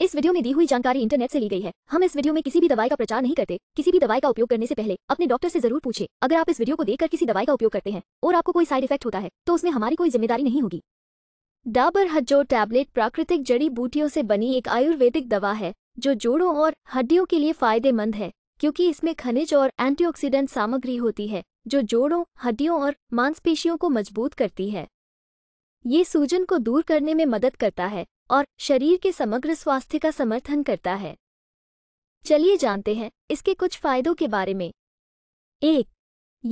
इस वीडियो में दी हुई जानकारी इंटरनेट से ली गई है हम इस वीडियो में किसी भी दवाई का प्रचार नहीं करते किसी भी दवाई का उपयोग करने से पहले अपने डॉक्टर से जरूर पूछे अगर आप इस वीडियो को देखकर किसी दवाई का उपयोग करते हैं और आपको कोई साइड इफेक्ट होता है तो उसमें हमारी कोई जिम्मेदारी नहीं होगी डाबर हज्जो टैबलेट प्राकृतिक जड़ी बूटियों से बनी एक आयुर्वेदिक दवा है जो जोड़ों और हड्डियों के लिए फायदेमंद है क्योंकि इसमें खनिज और एंटीऑक्सीडेंट सामग्री होती है जो जोड़ों हड्डियों और मांसपेशियों को मजबूत करती है ये सूजन को दूर करने में मदद करता है और शरीर के समग्र स्वास्थ्य का समर्थन करता है चलिए जानते हैं इसके कुछ फायदों के बारे में एक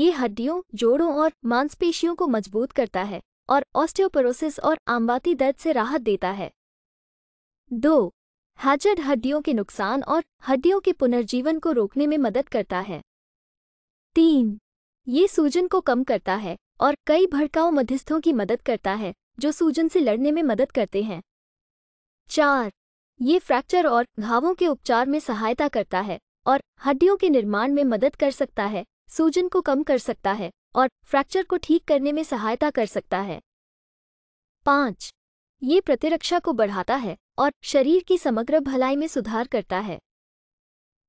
ये हड्डियों जोड़ों और मांसपेशियों को मजबूत करता है और ऑस्टियोपोरोसिस और आमवाती दर्द से राहत देता है दो हैजर्ड हड्डियों के नुकसान और हड्डियों के पुनर्जीवन को रोकने में मदद करता है तीन ये सूजन को कम करता है और कई भड़काऊ मध्यस्थों की मदद करता है जो सूजन से लड़ने में मदद करते हैं चार ये फ्रैक्चर और घावों के उपचार में सहायता करता है और हड्डियों के निर्माण में मदद कर सकता है सूजन को कम कर सकता है और फ्रैक्चर को ठीक करने में सहायता कर सकता है पाँच ये प्रतिरक्षा को बढ़ाता है और शरीर की समग्र भलाई में सुधार करता है